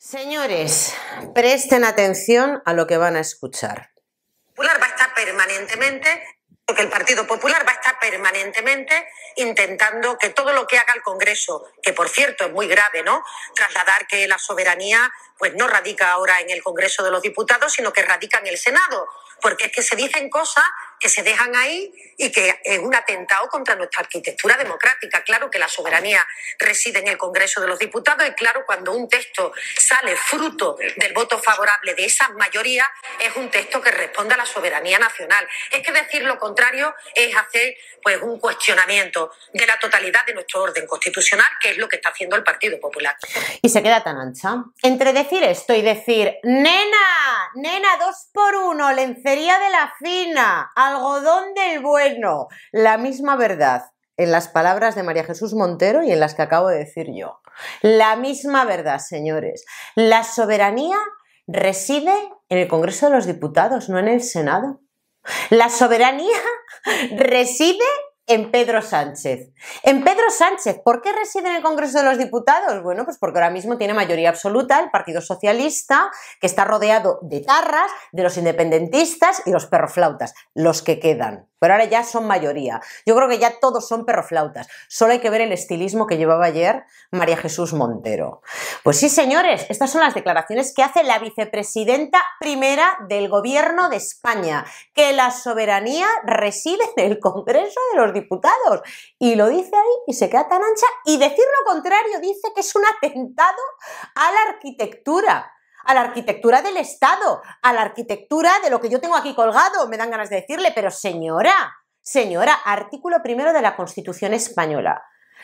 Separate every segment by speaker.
Speaker 1: Señores, presten atención a lo que van a escuchar. va a estar permanentemente, el Partido Popular va a estar permanentemente intentando que todo lo que haga el Congreso, que por cierto es muy grave, ¿no? Trasladar que la soberanía pues no radica ahora en el Congreso de los Diputados, sino que radica en el Senado, porque es que se dicen cosas que se dejan ahí y que es un atentado contra nuestra arquitectura democrática. Claro que la soberanía reside en el Congreso de los Diputados y claro, cuando un texto sale fruto del voto favorable de esa mayorías, es un texto que responde a la soberanía nacional. Es que decir lo contrario es hacer pues un cuestionamiento de la totalidad de nuestro orden constitucional, que es lo que está haciendo el Partido Popular. Y se queda tan ancha. Entre decir esto y decir, nena, nena, dos por uno, lencería de la fina, algodón del bueno. La misma verdad en las palabras de María Jesús Montero y en las que acabo de decir yo. La misma verdad, señores. La soberanía reside en el Congreso de los Diputados, no en el Senado. La soberanía reside en Pedro Sánchez. En Pedro Sánchez, ¿por qué reside en el Congreso de los Diputados? Bueno, pues porque ahora mismo tiene mayoría absoluta el Partido Socialista, que está rodeado de tarras, de los independentistas y los perroflautas, los que quedan. Pero ahora ya son mayoría. Yo creo que ya todos son perroflautas. Solo hay que ver el estilismo que llevaba ayer María Jesús Montero. Pues sí, señores, estas son las declaraciones que hace la vicepresidenta primera del Gobierno de España, que la soberanía reside en el Congreso de los Diputados. Y lo dice ahí y se queda tan ancha. Y decir lo contrario dice que es un atentado a la arquitectura a la arquitectura del Estado, a la arquitectura de lo que yo tengo aquí colgado, me dan ganas de decirle, pero señora, señora, artículo primero de la Constitución española.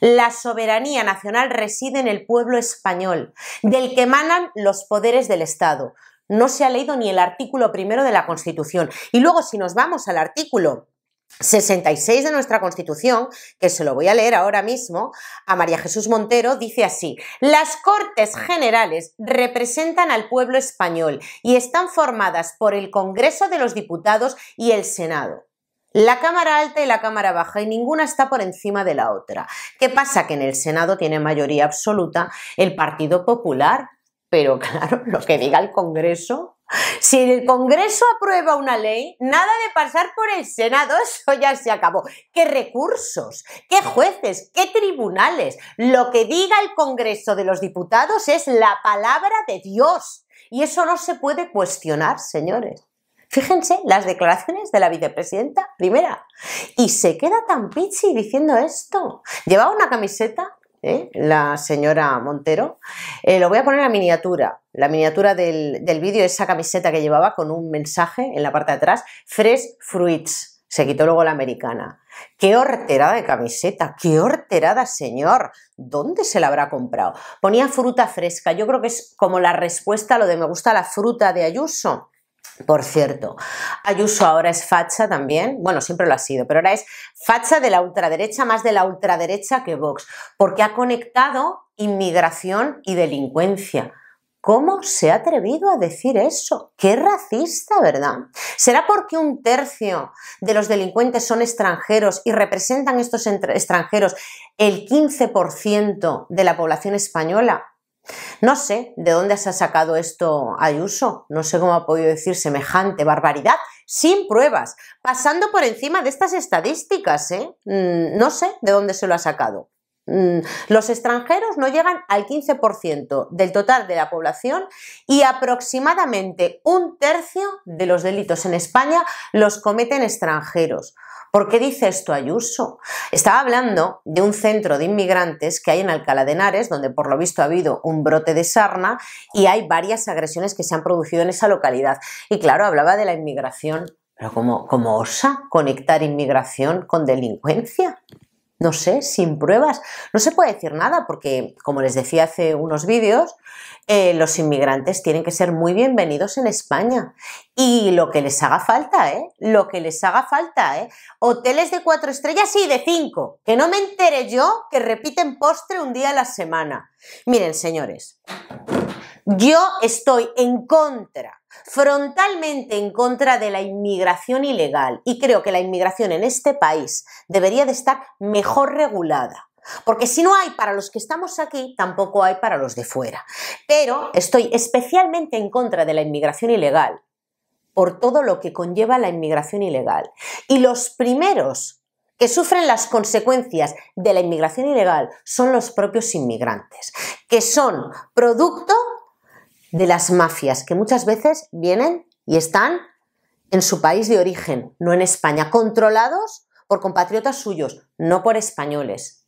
Speaker 1: La soberanía nacional reside en el pueblo español, del que emanan los poderes del Estado. No se ha leído ni el artículo primero de la Constitución. Y luego, si nos vamos al artículo 66 de nuestra Constitución, que se lo voy a leer ahora mismo, a María Jesús Montero, dice así, las Cortes Generales representan al pueblo español y están formadas por el Congreso de los Diputados y el Senado. La cámara alta y la cámara baja y ninguna está por encima de la otra. ¿Qué pasa? Que en el Senado tiene mayoría absoluta el Partido Popular, pero claro, lo que diga el Congreso si el Congreso aprueba una ley, nada de pasar por el Senado, eso ya se acabó. ¿Qué recursos? ¿Qué jueces? ¿Qué tribunales? Lo que diga el Congreso de los Diputados es la palabra de Dios. Y eso no se puede cuestionar, señores. Fíjense las declaraciones de la vicepresidenta primera. Y se queda tan pichi diciendo esto. Llevaba una camiseta ¿eh? la señora Montero. Eh, lo voy a poner la miniatura, la miniatura del, del vídeo, esa camiseta que llevaba con un mensaje en la parte de atrás, Fresh Fruits. Se quitó luego la americana. ¡Qué horterada de camiseta! ¡Qué horterada, señor! ¿Dónde se la habrá comprado? Ponía fruta fresca. Yo creo que es como la respuesta a lo de me gusta la fruta de Ayuso. Por cierto, Ayuso ahora es facha también, bueno, siempre lo ha sido, pero ahora es facha de la ultraderecha, más de la ultraderecha que Vox, porque ha conectado inmigración y delincuencia. ¿Cómo se ha atrevido a decir eso? Qué racista, ¿verdad? ¿Será porque un tercio de los delincuentes son extranjeros y representan estos extranjeros el 15% de la población española? No sé de dónde se ha sacado esto Ayuso, no sé cómo ha podido decir semejante barbaridad sin pruebas, pasando por encima de estas estadísticas, ¿eh? mm, No sé de dónde se lo ha sacado. Mm, los extranjeros no llegan al 15% del total de la población y aproximadamente un tercio de los delitos en España los cometen extranjeros. ¿Por qué dice esto Ayuso? Estaba hablando de un centro de inmigrantes que hay en Alcalá de Henares, donde por lo visto ha habido un brote de sarna y hay varias agresiones que se han producido en esa localidad. Y claro, hablaba de la inmigración. Pero ¿cómo, osa conectar inmigración con delincuencia? no sé, sin pruebas. No se puede decir nada porque, como les decía hace unos vídeos, eh, los inmigrantes tienen que ser muy bienvenidos en España. Y lo que les haga falta, ¿eh? Lo que les haga falta, ¿eh? Hoteles de cuatro estrellas y de cinco. Que no me entere yo que repiten postre un día a la semana. Miren, señores, yo estoy en contra, frontalmente en contra de la inmigración ilegal y creo que la inmigración en este país debería de estar mejor regulada. Porque si no hay para los que estamos aquí, tampoco hay para los de fuera. Pero estoy especialmente en contra de la inmigración ilegal, por todo lo que conlleva la inmigración ilegal. Y los primeros que sufren las consecuencias de la inmigración ilegal son los propios inmigrantes, que son producto de las mafias, que muchas veces vienen y están en su país de origen, no en España, controlados por compatriotas suyos, no por españoles.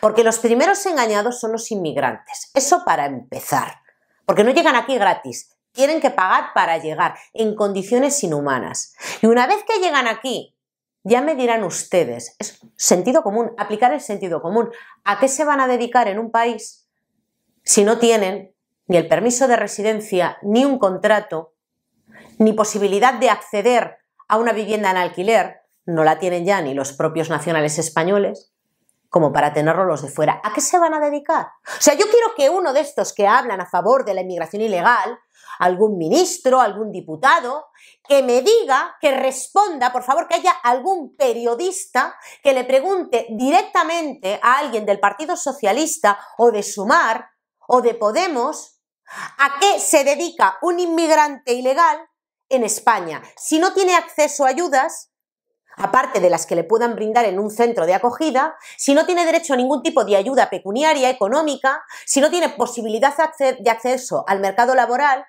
Speaker 1: Porque los primeros engañados son los inmigrantes. Eso para empezar. Porque no llegan aquí gratis, tienen que pagar para llegar en condiciones inhumanas. Y una vez que llegan aquí, ya me dirán ustedes, es sentido común, aplicar el sentido común. ¿A qué se van a dedicar en un país si no tienen ni el permiso de residencia, ni un contrato, ni posibilidad de acceder a una vivienda en alquiler, no la tienen ya ni los propios nacionales españoles, como para tenerlo los de fuera. ¿A qué se van a dedicar? O sea, yo quiero que uno de estos que hablan a favor de la inmigración ilegal, algún ministro, algún diputado, que me diga, que responda, por favor, que haya algún periodista que le pregunte directamente a alguien del Partido Socialista o de Sumar o de Podemos ¿A qué se dedica un inmigrante ilegal en España? Si no tiene acceso a ayudas, aparte de las que le puedan brindar en un centro de acogida, si no tiene derecho a ningún tipo de ayuda pecuniaria, económica, si no tiene posibilidad de acceso al mercado laboral,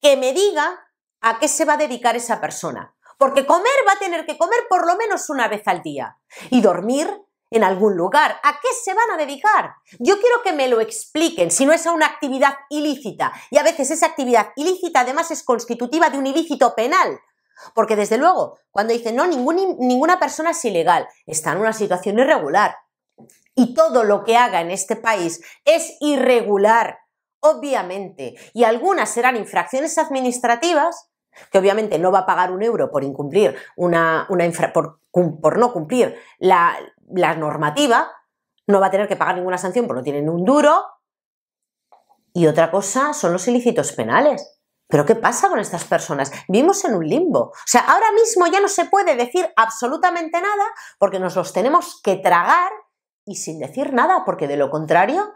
Speaker 1: que me diga a qué se va a dedicar esa persona. Porque comer va a tener que comer por lo menos una vez al día. Y dormir en algún lugar. ¿A qué se van a dedicar? Yo quiero que me lo expliquen, si no es a una actividad ilícita. Y a veces esa actividad ilícita además es constitutiva de un ilícito penal. Porque desde luego, cuando dicen, no, ninguna persona es ilegal, está en una situación irregular. Y todo lo que haga en este país es irregular, obviamente. Y algunas serán infracciones administrativas, que obviamente no va a pagar un euro por incumplir una, por, no cumplir la, la normativa, no va a tener que pagar ninguna sanción porque no tienen un duro. Y otra cosa son los ilícitos penales. Pero ¿qué pasa con estas personas? Vivimos en un limbo. O sea, ahora mismo ya no se puede decir absolutamente nada porque nos los tenemos que tragar y sin decir nada, porque de lo contrario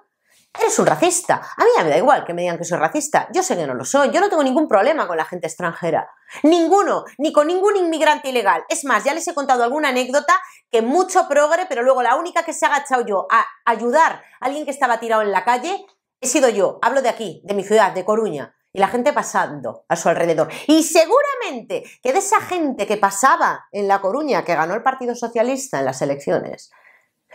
Speaker 1: eres un racista. A mí ya me da igual que me digan que soy racista. Yo sé que no lo soy. Yo no tengo ningún problema con la gente extranjera. Ninguno, ni con ningún inmigrante ilegal. Es más, ya les he contado alguna anécdota que mucho progre, pero luego la única que se ha agachado yo a ayudar a alguien que estaba tirado en la calle he sido yo. Hablo de aquí, de mi ciudad, de Coruña. Y la gente pasando a su alrededor. Y seguramente que de esa gente que pasaba en La Coruña, que ganó el Partido Socialista en las elecciones,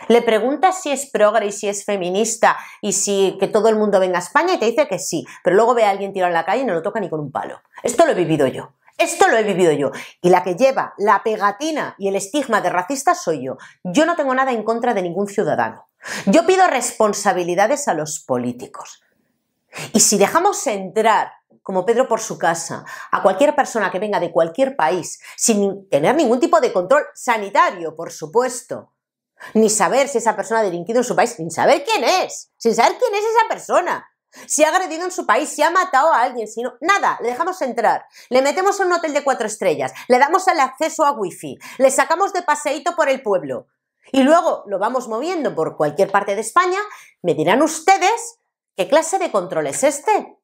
Speaker 1: le preguntas si es progre y si es feminista y si que todo el mundo venga a España y te dice que sí, pero luego ve a alguien tirado en la calle y no lo toca ni con un palo. Esto lo he vivido yo. Esto lo he vivido yo. Y la que lleva la pegatina y el estigma de racista soy yo. Yo no tengo nada en contra de ningún ciudadano. Yo pido responsabilidades a los políticos. Y si dejamos entrar, como Pedro por su casa, a cualquier persona que venga de cualquier país, sin tener ningún tipo de control sanitario, por supuesto, ni saber si esa persona ha delinquido en su país, sin saber quién es, sin saber quién es esa persona. Si ha agredido en su país, si ha matado a alguien, si no, nada, le dejamos entrar, le metemos en un hotel de cuatro estrellas, le damos el acceso a wifi, le sacamos de paseíto por el pueblo y luego lo vamos moviendo por cualquier parte de España, me dirán ustedes qué clase de control es este.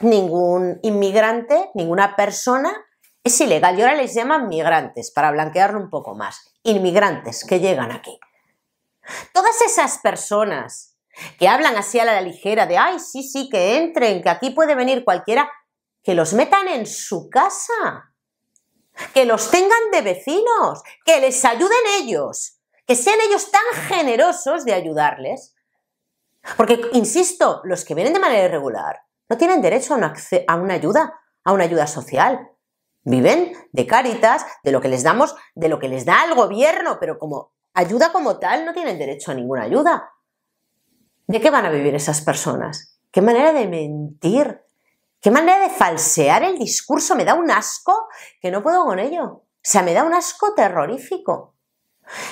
Speaker 1: Ningún inmigrante, ninguna persona es ilegal y ahora les llaman migrantes para blanquearlo un poco más. Inmigrantes que llegan aquí. Todas esas personas que hablan así a la ligera de, ay, sí, sí, que entren, que aquí puede venir cualquiera, que los metan en su casa, que los tengan de vecinos, que les ayuden ellos, que sean ellos tan generosos de ayudarles. Porque, insisto, los que vienen de manera irregular no tienen derecho a una, ayuda, a una ayuda social. Viven de caritas, de lo que les damos, de lo que les da el gobierno, pero como Ayuda como tal no tienen derecho a ninguna ayuda. ¿De qué van a vivir esas personas? ¿Qué manera de mentir? ¿Qué manera de falsear el discurso? Me da un asco que no puedo con ello. O sea, me da un asco terrorífico.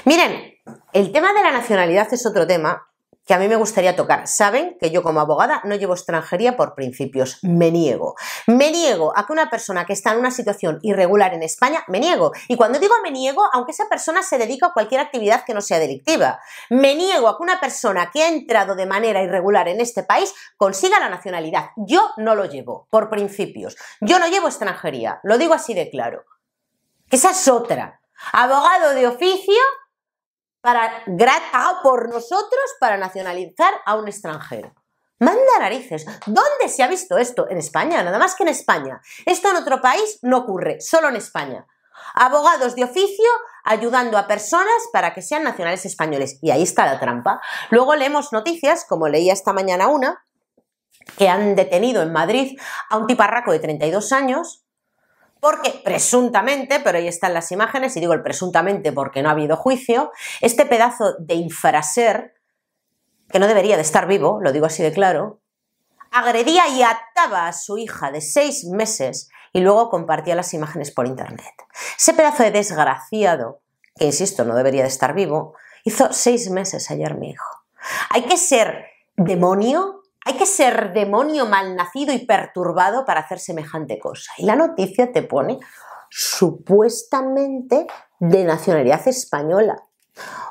Speaker 1: Miren, el tema de la nacionalidad es otro tema que a mí me gustaría tocar. Saben que yo como abogada no llevo extranjería por principios, me niego. Me niego a que una persona que está en una situación irregular en España, me niego. Y cuando digo me niego, aunque esa persona se dedica a cualquier actividad que no sea delictiva, me niego a que una persona que ha entrado de manera irregular en este país consiga la nacionalidad. Yo no lo llevo, por principios. Yo no llevo extranjería, lo digo así de claro. Esa es otra. Abogado de oficio para gratado ah, por nosotros para nacionalizar a un extranjero. Manda narices. ¿Dónde se ha visto esto? En España, nada más que en España. Esto en otro país no ocurre, solo en España. Abogados de oficio ayudando a personas para que sean nacionales españoles. Y ahí está la trampa. Luego leemos noticias, como leía esta mañana una, que han detenido en Madrid a un tiparraco de 32 años porque presuntamente, pero ahí están las imágenes, y digo el presuntamente porque no ha habido juicio, este pedazo de infraser, que no debería de estar vivo, lo digo así de claro, agredía y ataba a su hija de seis meses y luego compartía las imágenes por internet. Ese pedazo de desgraciado, que insisto, no debería de estar vivo, hizo seis meses ayer mi hijo. Hay que ser demonio hay que ser demonio malnacido y perturbado para hacer semejante cosa. Y la noticia te pone supuestamente de nacionalidad española.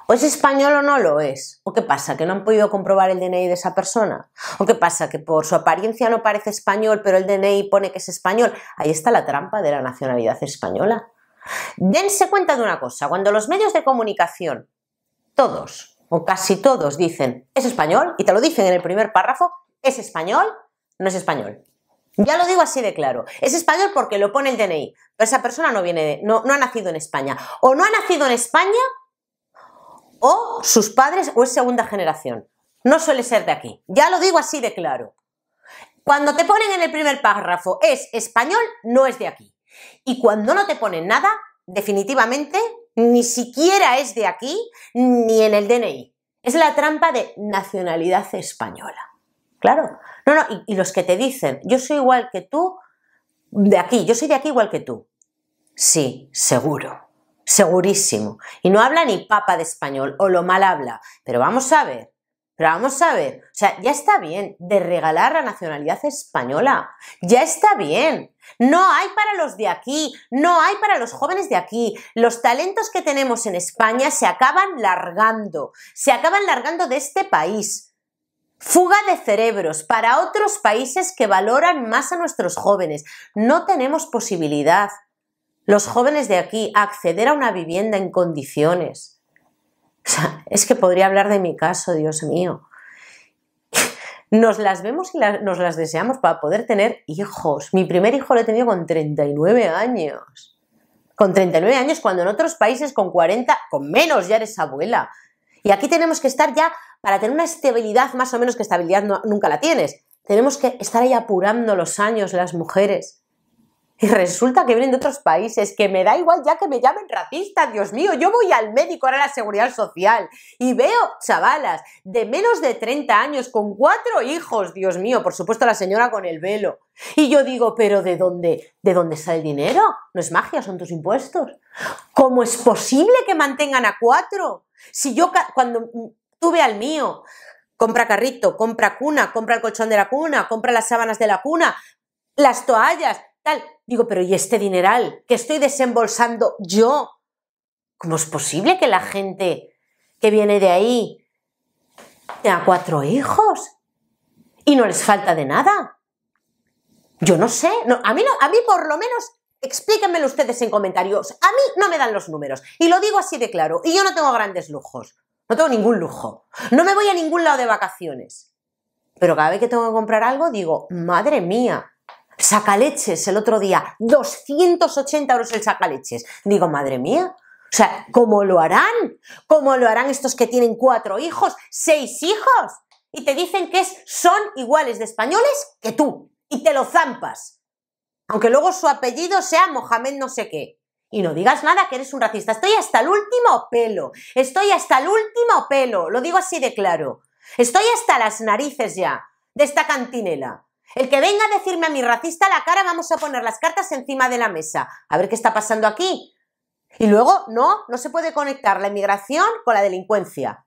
Speaker 1: ¿O es español o no lo es? ¿O qué pasa? ¿Que no han podido comprobar el DNI de esa persona? ¿O qué pasa? ¿Que por su apariencia no parece español, pero el DNI pone que es español? Ahí está la trampa de la nacionalidad española. Dense cuenta de una cosa, cuando los medios de comunicación, todos o casi todos, dicen, es español y te lo dicen en el primer párrafo, ¿Es español? No es español. Ya lo digo así de claro. Es español porque lo pone el DNI, pero esa persona no viene, de, no ha nacido en España. O no ha nacido en España, o sus padres, o es segunda generación. No suele ser de aquí. Ya lo digo así de claro. Cuando te ponen en el primer párrafo es español, no es de aquí. Y cuando no te ponen nada, definitivamente ni siquiera es de aquí, ni en el DNI. Es la trampa de nacionalidad española. Claro. No, no, y, los que te dicen, yo soy igual que tú, de aquí, yo soy de aquí igual que tú. Sí, seguro, segurísimo. Y no habla ni papa de español, o lo mal habla. Pero vamos a ver, pero vamos a ver. O sea, ya está bien de regalar la nacionalidad española. Ya está bien. No hay para los de aquí, no hay para los jóvenes de aquí. Los talentos que tenemos en España se acaban largando, se acaban largando de este país. Fuga de cerebros para otros países que valoran más a nuestros jóvenes. No tenemos posibilidad, los jóvenes de aquí, acceder a una vivienda en condiciones. O sea, es que podría hablar de mi caso, Dios mío. Nos las vemos y nos las deseamos para poder tener hijos. Mi primer hijo lo he tenido con 39 años. Con 39 años, cuando en otros países con 40, con menos ya eres abuela. Y aquí tenemos que estar ya para tener una estabilidad más o menos que estabilidad nunca la tienes. Tenemos que estar ahí apurando los años las mujeres. Y resulta que vienen de otros países, que me da igual ya que me llamen racista, Dios mío, yo voy al médico ahora a la seguridad social y veo chavalas de menos de 30 años con cuatro hijos, Dios mío, por supuesto la señora con el velo. Y yo digo, pero ¿de dónde, de dónde sale el dinero? No es magia, son tus impuestos. ¿Cómo es posible que mantengan a cuatro? Si yo cuando tú al mío. Compra carrito, compra cuna, compra el colchón de la cuna, compra las sábanas de la cuna, las toallas, tal. Digo, pero ¿y este dineral que estoy desembolsando yo? ¿Cómo es posible que la gente que viene de ahí tenga cuatro hijos y no les falta de nada? Yo no sé, no, a, mí a mí por lo menos explíquenmelo ustedes en comentarios. A mí no me dan los números y lo digo así de claro y yo no tengo grandes lujos. No tengo ningún lujo. No me voy a ningún lado de vacaciones. Pero cada vez que tengo que comprar algo, digo, madre mía, sacaleches el otro día, 280 euros el sacaleches. Digo, madre mía. O sea, ¿cómo lo harán? ¿Cómo lo harán estos que tienen cuatro hijos, seis hijos? Y te dicen que son iguales de españoles que tú. Y te lo zampas. Aunque luego su apellido sea Mohamed no sé qué y no digas nada que eres un racista. Estoy hasta el último pelo, estoy hasta el último pelo, lo digo así de claro. Estoy hasta las narices ya de esta cantinela. El que venga a decirme a mi racista la cara, vamos a poner las cartas encima de la mesa. A ver qué está pasando aquí. Y luego, no, no se puede conectar la inmigración con la delincuencia.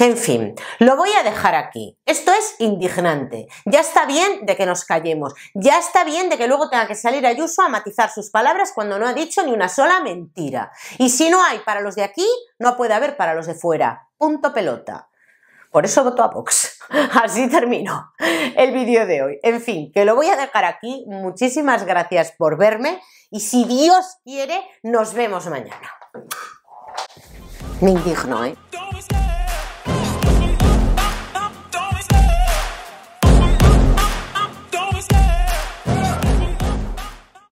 Speaker 1: En fin, lo voy a dejar aquí. Esto es indignante. Ya está bien de que nos callemos. Ya está bien de que luego tenga que salir Ayuso a matizar sus palabras cuando no ha dicho ni una sola mentira. Y si no hay para los de aquí, no puede haber para los de fuera. Punto pelota. Por eso voto a Vox. Así termino el vídeo de hoy. En fin, que lo voy a dejar aquí. Muchísimas gracias por verme y si Dios quiere, nos vemos mañana. Me indigno, ¿eh?